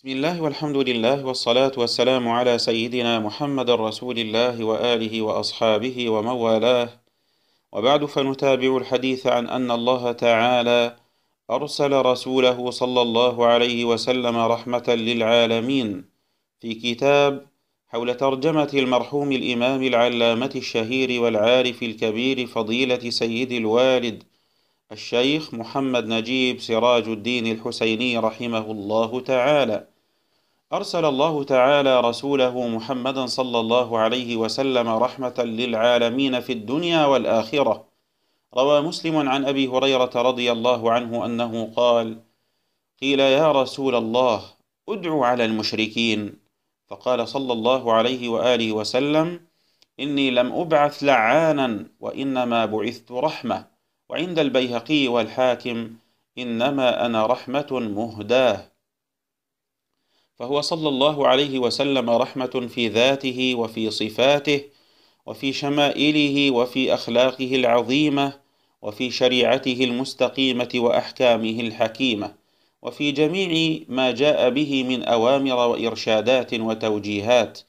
بسم الله والحمد لله والصلاة والسلام على سيدنا محمد رسول الله وآله وأصحابه ومن والاه وبعد فنتابع الحديث عن أن الله تعالى أرسل رسوله صلى الله عليه وسلم رحمة للعالمين في كتاب حول ترجمة المرحوم الإمام العلامة الشهير والعارف الكبير فضيلة سيد الوالد الشيخ محمد نجيب سراج الدين الحسيني رحمه الله تعالى أرسل الله تعالى رسوله محمدا صلى الله عليه وسلم رحمة للعالمين في الدنيا والآخرة روى مسلم عن أبي هريرة رضي الله عنه أنه قال قيل يا رسول الله ادعو على المشركين فقال صلى الله عليه وآله وسلم إني لم أبعث لعانا وإنما بعثت رحمة وعند البيهقي والحاكم إنما أنا رحمة مهداه فهو صلى الله عليه وسلم رحمه في ذاته وفي صفاته وفي شمائله وفي اخلاقه العظيمه وفي شريعته المستقيمه واحكامه الحكيمه وفي جميع ما جاء به من اوامر وارشادات وتوجيهات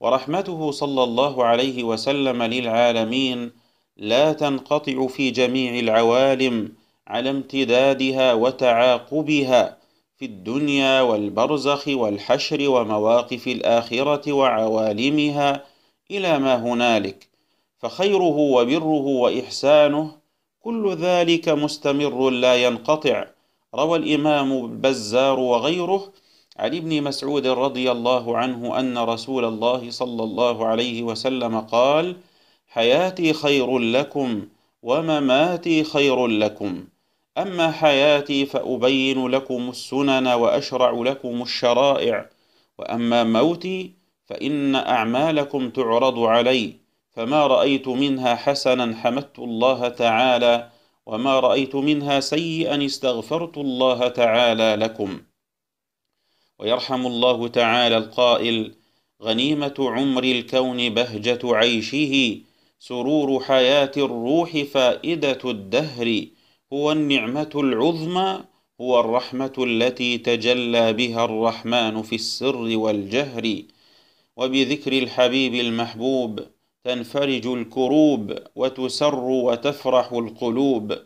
ورحمته صلى الله عليه وسلم للعالمين لا تنقطع في جميع العوالم على امتدادها وتعاقبها في الدنيا والبرزخ والحشر ومواقف الآخرة وعوالمها إلى ما هنالك فخيره وبره وإحسانه كل ذلك مستمر لا ينقطع روى الإمام البزار وغيره عن ابن مسعود رضي الله عنه أن رسول الله صلى الله عليه وسلم قال: حياتي خير لكم ومماتي خير لكم أما حياتي فأبين لكم السنن وأشرع لكم الشرائع وأما موتي فإن أعمالكم تعرض علي فما رأيت منها حسنا حمدت الله تعالى وما رأيت منها سيئا استغفرت الله تعالى لكم ويرحم الله تعالى القائل غنيمة عمر الكون بهجة عيشه سرور حياة الروح فائدة الدهر هو النعمة العظمى هو الرحمة التي تجلى بها الرحمن في السر والجهر وبذكر الحبيب المحبوب تنفرج الكروب وتسر وتفرح القلوب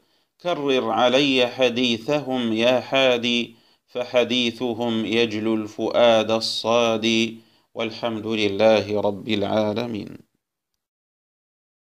كرر علي حديثهم يا حادي فحديثهم يجلو الفؤاد الصادي والحمد لله رب العالمين